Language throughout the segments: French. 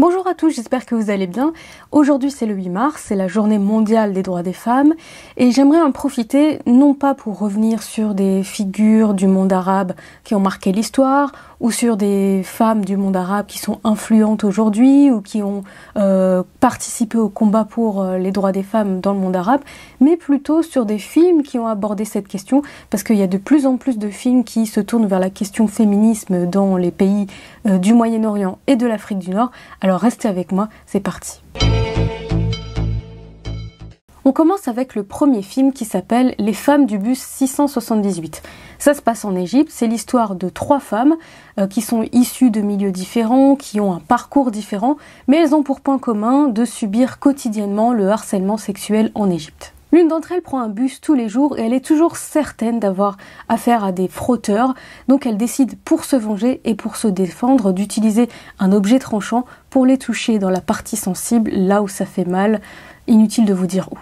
Bonjour à tous, j'espère que vous allez bien. Aujourd'hui c'est le 8 mars, c'est la journée mondiale des droits des femmes et j'aimerais en profiter non pas pour revenir sur des figures du monde arabe qui ont marqué l'histoire ou sur des femmes du monde arabe qui sont influentes aujourd'hui ou qui ont euh, participé au combat pour euh, les droits des femmes dans le monde arabe, mais plutôt sur des films qui ont abordé cette question parce qu'il y a de plus en plus de films qui se tournent vers la question féminisme dans les pays euh, du Moyen-Orient et de l'Afrique du Nord. Alors restez avec moi, c'est parti. On commence avec le premier film qui s'appelle Les femmes du bus 678. Ça se passe en Égypte, c'est l'histoire de trois femmes euh, qui sont issues de milieux différents, qui ont un parcours différent, mais elles ont pour point commun de subir quotidiennement le harcèlement sexuel en Égypte. L'une d'entre elles prend un bus tous les jours et elle est toujours certaine d'avoir affaire à des frotteurs, donc elle décide pour se venger et pour se défendre d'utiliser un objet tranchant pour les toucher dans la partie sensible, là où ça fait mal, inutile de vous dire où.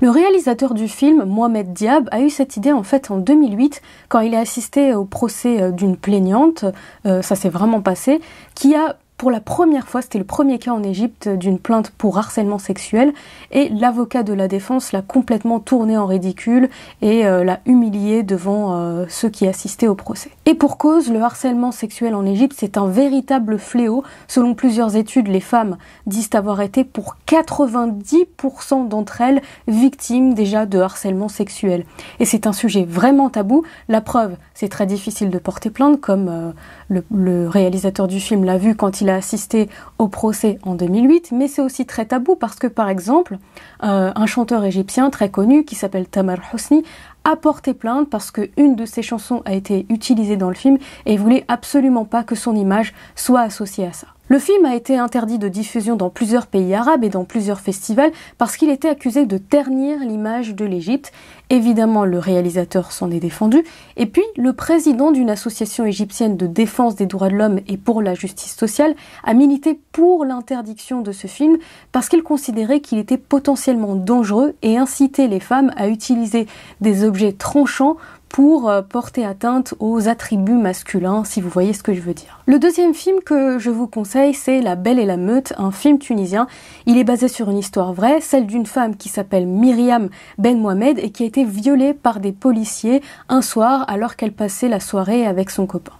Le réalisateur du film, Mohamed Diab, a eu cette idée en fait en 2008 quand il a assisté au procès euh, d'une plaignante, euh, ça s'est vraiment passé, qui a pour la première fois, c'était le premier cas en Égypte d'une plainte pour harcèlement sexuel, et l'avocat de la défense l'a complètement tourné en ridicule et euh, l'a humilié devant euh, ceux qui assistaient au procès. Et pour cause, le harcèlement sexuel en Égypte, c'est un véritable fléau. Selon plusieurs études, les femmes disent avoir été pour 90% d'entre elles victimes déjà de harcèlement sexuel. Et c'est un sujet vraiment tabou. La preuve, c'est très difficile de porter plainte, comme euh, le, le réalisateur du film l'a vu quand il il a assisté au procès en 2008, mais c'est aussi très tabou parce que par exemple, euh, un chanteur égyptien très connu qui s'appelle Tamar Hosni a porté plainte parce que une de ses chansons a été utilisée dans le film et voulait absolument pas que son image soit associée à ça. Le film a été interdit de diffusion dans plusieurs pays arabes et dans plusieurs festivals parce qu'il était accusé de ternir l'image de l'Égypte. Évidemment, le réalisateur s'en est défendu. Et puis, le président d'une association égyptienne de défense des droits de l'homme et pour la justice sociale a milité pour l'interdiction de ce film parce qu'il considérait qu'il était potentiellement dangereux et incitait les femmes à utiliser des objets tranchant pour euh, porter atteinte aux attributs masculins, si vous voyez ce que je veux dire. Le deuxième film que je vous conseille, c'est La Belle et la Meute, un film tunisien. Il est basé sur une histoire vraie, celle d'une femme qui s'appelle Myriam Ben Mohamed et qui a été violée par des policiers un soir alors qu'elle passait la soirée avec son copain.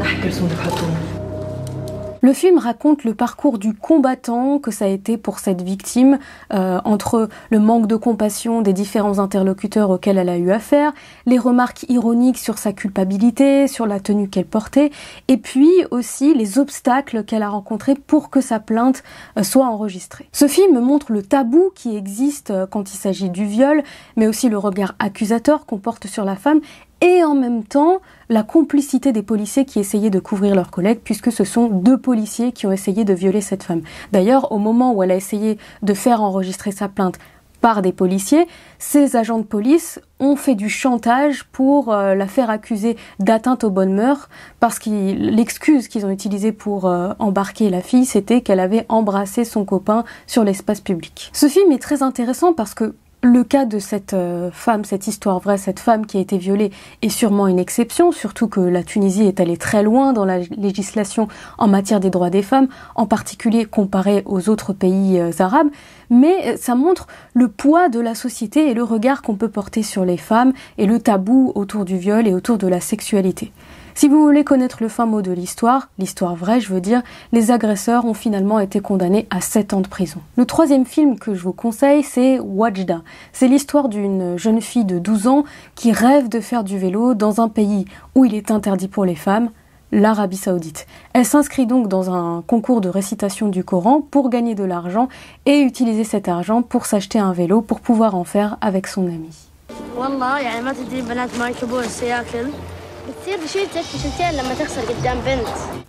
Ah, le film raconte le parcours du combattant que ça a été pour cette victime, euh, entre le manque de compassion des différents interlocuteurs auxquels elle a eu affaire, les remarques ironiques sur sa culpabilité, sur la tenue qu'elle portait, et puis aussi les obstacles qu'elle a rencontrés pour que sa plainte euh, soit enregistrée. Ce film montre le tabou qui existe euh, quand il s'agit du viol, mais aussi le regard accusateur qu'on porte sur la femme et en même temps la complicité des policiers qui essayaient de couvrir leurs collègues, puisque ce sont deux policiers qui ont essayé de violer cette femme. D'ailleurs, au moment où elle a essayé de faire enregistrer sa plainte par des policiers, ces agents de police ont fait du chantage pour euh, la faire accuser d'atteinte aux bonnes mœurs, parce que l'excuse qu'ils ont utilisée pour euh, embarquer la fille, c'était qu'elle avait embrassé son copain sur l'espace public. Ce film est très intéressant parce que le cas de cette euh, femme, cette histoire vraie, cette femme qui a été violée est sûrement une exception, surtout que la Tunisie est allée très loin dans la législation en matière des droits des femmes, en particulier comparée aux autres pays euh, arabes mais euh, ça montre le poids de la société et le regard qu'on peut porter sur les femmes et le tabou autour du viol et autour de la sexualité. Si vous voulez connaître le fin mot de l'histoire, l'histoire vraie je veux dire, les agresseurs ont finalement été condamnés à 7 ans de prison. Le troisième film que je vous conseille, c'est Wajda. C'est l'histoire d'une jeune fille de 12 ans qui rêve de faire du vélo dans un pays où il est interdit pour les femmes, l'Arabie saoudite. Elle s'inscrit donc dans un concours de récitation du Coran pour gagner de l'argent et utiliser cet argent pour s'acheter un vélo pour pouvoir en faire avec son ami.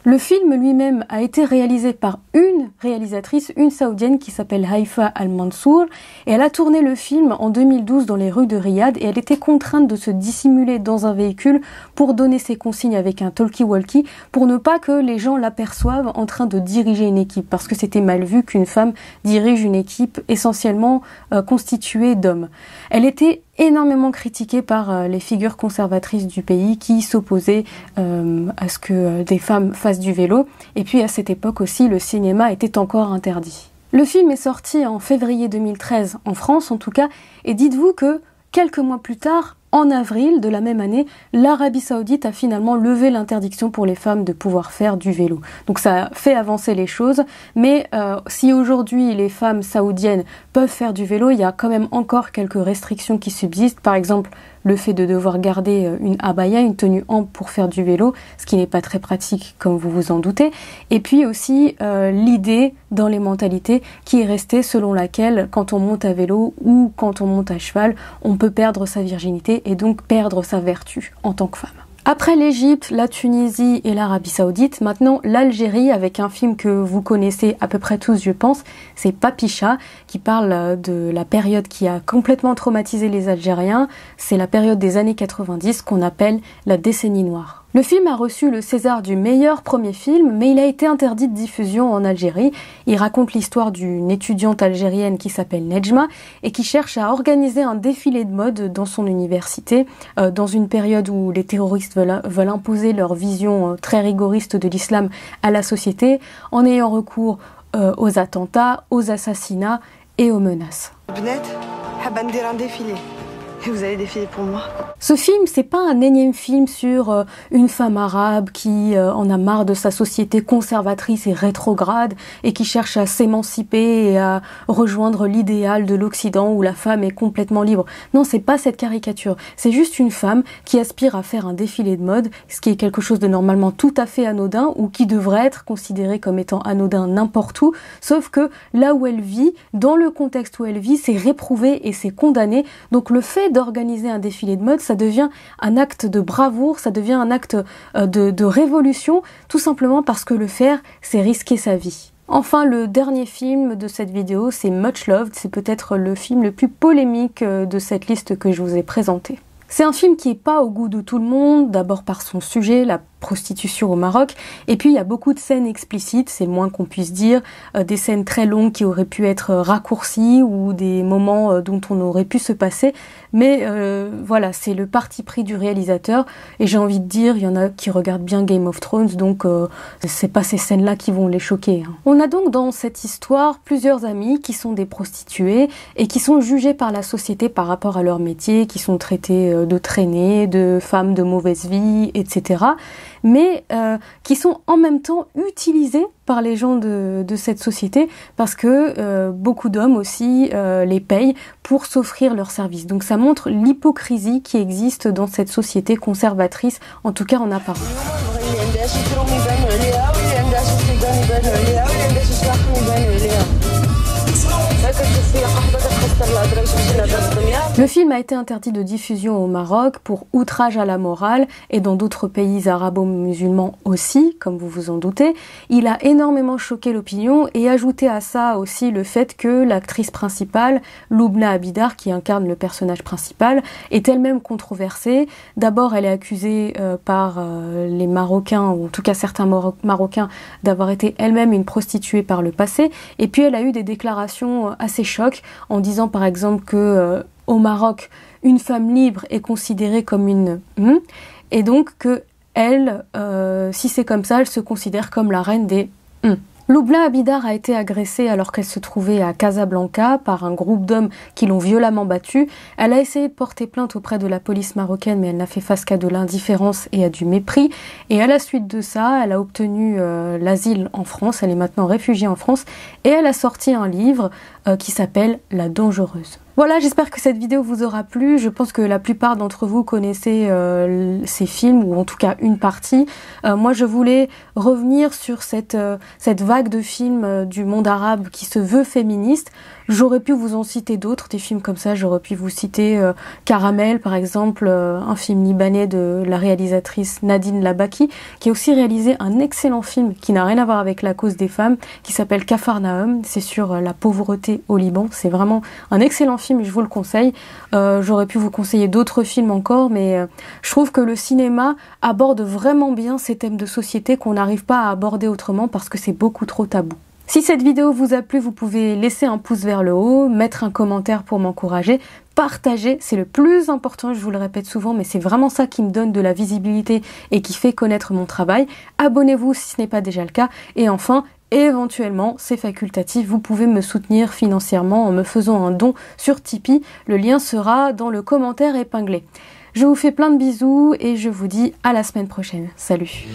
Le film lui-même a été réalisé par une réalisatrice, une saoudienne qui s'appelle Haifa Al-Mansour, et elle a tourné le film en 2012 dans les rues de Riyad, et elle était contrainte de se dissimuler dans un véhicule pour donner ses consignes avec un talkie-walkie, pour ne pas que les gens l'aperçoivent en train de diriger une équipe, parce que c'était mal vu qu'une femme dirige une équipe essentiellement euh, constituée d'hommes. Elle était énormément critiqué par euh, les figures conservatrices du pays qui s'opposaient euh, à ce que euh, des femmes fassent du vélo. Et puis à cette époque aussi, le cinéma était encore interdit. Le film est sorti en février 2013 en France en tout cas, et dites-vous que quelques mois plus tard, en avril de la même année, l'Arabie saoudite a finalement levé l'interdiction pour les femmes de pouvoir faire du vélo. Donc ça fait avancer les choses, mais euh, si aujourd'hui les femmes saoudiennes peuvent faire du vélo, il y a quand même encore quelques restrictions qui subsistent. Par exemple, le fait de devoir garder euh, une abaya, une tenue ample pour faire du vélo, ce qui n'est pas très pratique comme vous vous en doutez, et puis aussi euh, l'idée dans les mentalités qui est restée selon laquelle quand on monte à vélo ou quand on monte à cheval, on peut perdre sa virginité et donc perdre sa vertu en tant que femme. Après l'Égypte, la Tunisie et l'Arabie Saoudite, maintenant l'Algérie avec un film que vous connaissez à peu près tous, je pense, c'est Papicha qui parle euh, de la période qui a complètement traumatisé les Algériens. C'est la période des années 90 qu'on appelle la décennie noire. Le film a reçu le César du meilleur premier film, mais il a été interdit de diffusion en Algérie. Il raconte l'histoire d'une étudiante algérienne qui s'appelle Nejma et qui cherche à organiser un défilé de mode dans son université, euh, dans une période où les terroristes veulent, imposer leur vision euh, très rigoriste de l'islam à la société, en ayant recours euh, aux attentats, aux assassinats et aux menaces. défilé que vous pour moi. Ce film, c'est pas un énième film sur euh, une femme arabe qui euh, en a marre de sa société conservatrice et rétrograde et qui cherche à s'émanciper et à rejoindre l'idéal de l'Occident où la femme est complètement libre. Non, c'est pas cette caricature. C'est juste une femme qui aspire à faire un défilé de mode, ce qui est quelque chose de normalement tout à fait anodin ou qui devrait être considéré comme étant anodin n'importe où, sauf que là où elle vit, dans le contexte où elle vit, c'est réprouvé et c'est condamné. Donc le fait d'organiser un défilé de mode, ça devient un acte de bravoure, ça devient un acte euh, de, révolution, tout simplement parce que le faire, c'est risquer sa vie. Enfin, le dernier film de cette vidéo, c'est Much Loved, c'est peut-être le film le plus polémique euh, de cette liste que je vous ai présentée. C'est un film qui n'est pas au goût de tout le monde, d'abord par son sujet, la prostitution au Maroc. Et puis il y a beaucoup de scènes explicites, c'est le moins qu'on puisse dire, euh, des scènes très longues qui auraient pu être euh, raccourcies ou des moments euh, dont on aurait pu se passer. Mais voilà, c'est le parti pris du réalisateur. Et j'ai envie de dire, il y en a qui regardent bien Game of Thrones, donc c'est pas ces scènes-là qui vont les choquer. Hein. On a donc dans cette histoire plusieurs amis qui sont des prostituées et qui sont jugés par la société par rapport à leur métier, qui sont traités de traînées de femmes de mauvaise vie, etc mais euh, qui sont en même temps utilisés par les gens de, cette société parce que euh, beaucoup d'hommes aussi euh, les payent pour s'offrir leurs services. Donc ça montre l'hypocrisie qui existe dans cette société conservatrice, en tout cas en apparence. Le film a été interdit de diffusion au Maroc pour outrage à la morale et dans d'autres pays arabo-musulmans aussi, comme vous vous en doutez. Il a énormément choqué l'opinion et ajouté à ça aussi le fait que l'actrice principale, Loubna Abidar, qui incarne le personnage principal, est elle-même controversée. D'abord, elle est accusée euh, par euh, les Marocains, ou en tout cas certains Marocains, d'avoir été elle-même une prostituée par le passé. Et puis, elle a eu des déclarations euh, assez choc en disant par exemple que euh, au Maroc, une femme libre est considérée comme une hmm, et donc que elle, euh, si c'est comme ça, elle se considère comme la reine des hmm. Loubla Abidar a été agressée alors qu'elle se trouvait à Casablanca par un groupe d'hommes qui l'ont violemment battue. Elle a essayé de porter plainte auprès de la police marocaine, mais elle n'a fait face qu'à de l'indifférence et à du mépris. Et à la suite de ça, elle a obtenu euh, l'asile en France. Elle est maintenant réfugiée en France et elle a sorti un livre euh, qui s'appelle La dangereuse. Voilà, j'espère que cette vidéo vous aura plu. Je pense que la plupart d'entre vous connaissez euh, ces films, ou en tout cas une partie. Euh, moi, je voulais revenir sur cette, euh, cette vague de films du monde arabe qui se veut féministe. J'aurais pu vous en citer d'autres, des films comme ça. J'aurais pu vous citer euh, Caramel, par exemple, euh, un film libanais de la réalisatrice Nadine Labaki, qui a aussi réalisé un excellent film qui n'a rien à voir avec la cause des femmes, qui s'appelle Kafarnaum. C'est sur euh, la pauvreté au Liban. C'est vraiment un excellent film et je vous le conseille. J'aurais pu vous conseiller d'autres films encore, mais je trouve que le cinéma aborde vraiment bien ces thèmes de société qu'on n'arrive pas à aborder autrement parce que c'est beaucoup trop tabou. Si cette vidéo vous a plu, vous pouvez laisser un pouce vers le haut, mettre un commentaire pour m'encourager, partager, c'est le plus important, je vous le répète souvent, mais c'est vraiment ça qui me donne de la visibilité et qui fait connaître mon travail. Abonnez-vous si ce n'est pas déjà le cas. Et enfin, éventuellement, c'est facultatif, vous pouvez me soutenir financièrement en me faisant un don sur Tipeee. Le lien sera dans le commentaire épinglé. Je vous fais plein de bisous et je vous dis à la semaine prochaine. Salut